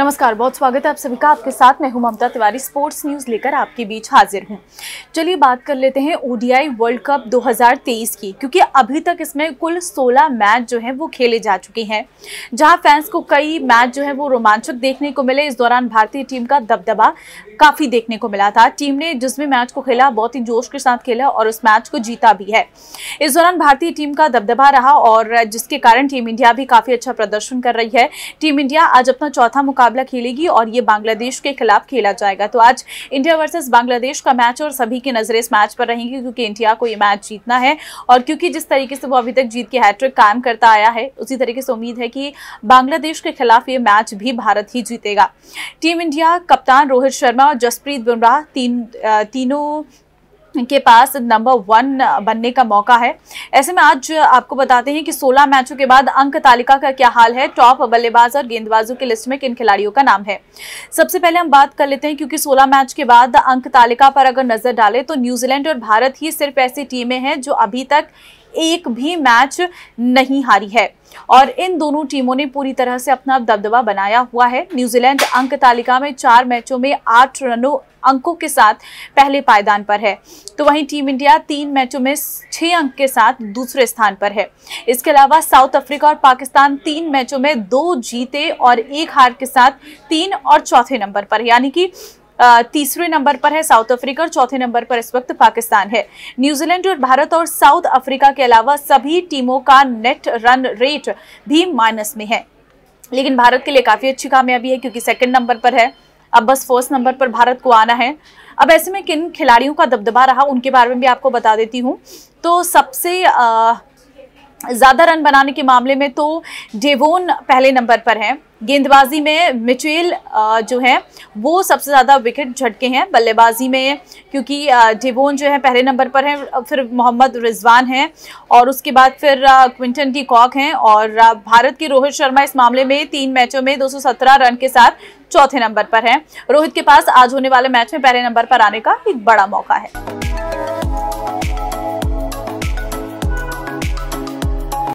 नमस्कार बहुत स्वागत है आप सभी का आपके साथ मैं हूं ममता तिवारी स्पोर्ट्स न्यूज लेकर आपके बीच हाजिर हूं चलिए बात कर लेते हैं ओडीआई वर्ल्ड कप 2023 की क्योंकि अभी तक इसमें कुल 16 मैच जो हैं वो खेले जा चुके हैं जहां फैंस को कई मैच जो है वो रोमांचक देखने को मिले इस दौरान भारतीय टीम का दबदबा काफी देखने को मिला था टीम ने जिस भी मैच को खेला बहुत ही जोश के साथ खेला और उस मैच को जीता भी है इस दौरान भारतीय टीम का दबदबा रहा और जिसके कारण टीम इंडिया भी काफी अच्छा प्रदर्शन कर रही है टीम इंडिया आज अपना चौथा मुकाबला मुकाबला खेलेगी और ये बांग्लादेश के खिलाफ खेला जाएगा तो आज इंडिया वर्सेज बांग्लादेश का मैच और सभी की नज़रें इस मैच पर रहेंगी क्योंकि इंडिया को ये मैच जीतना है और क्योंकि जिस तरीके से वो अभी तक जीत के हैट्रिक कायम करता आया है उसी तरीके से उम्मीद है कि बांग्लादेश के खिलाफ ये मैच भी भारत ही जीतेगा टीम इंडिया कप्तान रोहित शर्मा और जसप्रीत बुमराह तीन तीनों के पास नंबर वन बनने का मौका है ऐसे में आज आपको बताते हैं कि 16 मैचों के बाद अंक तालिका का क्या हाल है टॉप बल्लेबाज और गेंदबाजों की लिस्ट में किन खिलाड़ियों का नाम है सबसे पहले हम बात कर लेते हैं क्योंकि 16 मैच के बाद अंक तालिका पर अगर नजर डालें तो न्यूजीलैंड और भारत ही सिर्फ ऐसी टीमें हैं जो अभी तक एक भी मैच नहीं हारी है और इन दोनों टीमों ने पूरी तरह से अपना दबदबा बनाया हुआ है न्यूजीलैंड अंक तालिका में चार मैचों में आठ रनों अंकों के साथ पहले पायदान पर है तो वहीं टीम इंडिया तीन मैचों में छह अंक के साथ दूसरे स्थान पर है इसके अलावा साउथ अफ्रीका और पाकिस्तान तीन मैचों में दो जीते और एक हार के साथ तीन और चौथे नंबर पर यानी कि तीसरे नंबर पर है साउथ अफ्रीका और चौथे नंबर पर इस वक्त पाकिस्तान है न्यूजीलैंड और भारत और साउथ अफ्रीका के अलावा सभी टीमों का नेट रन रेट भी माइनस में है लेकिन भारत के लिए काफ़ी अच्छी कामयाबी है क्योंकि सेकंड नंबर पर है अब बस फर्स्ट नंबर पर भारत को आना है अब ऐसे में किन खिलाड़ियों का दबदबा रहा उनके बारे में भी आपको बता देती हूँ तो सबसे आ, ज़्यादा रन बनाने के मामले में तो डेवोन पहले नंबर पर हैं गेंदबाजी में मिचेल जो है वो सबसे ज़्यादा विकेट झटके हैं बल्लेबाजी में क्योंकि डिवोन जो है पहले नंबर पर हैं फिर मोहम्मद रिजवान हैं और उसके बाद फिर क्विंटन डी कॉक हैं और भारत के रोहित शर्मा इस मामले में तीन मैचों में 217 रन के साथ चौथे नंबर पर हैं रोहित के पास आज होने वाले मैच में पहले नंबर पर आने का एक बड़ा मौका है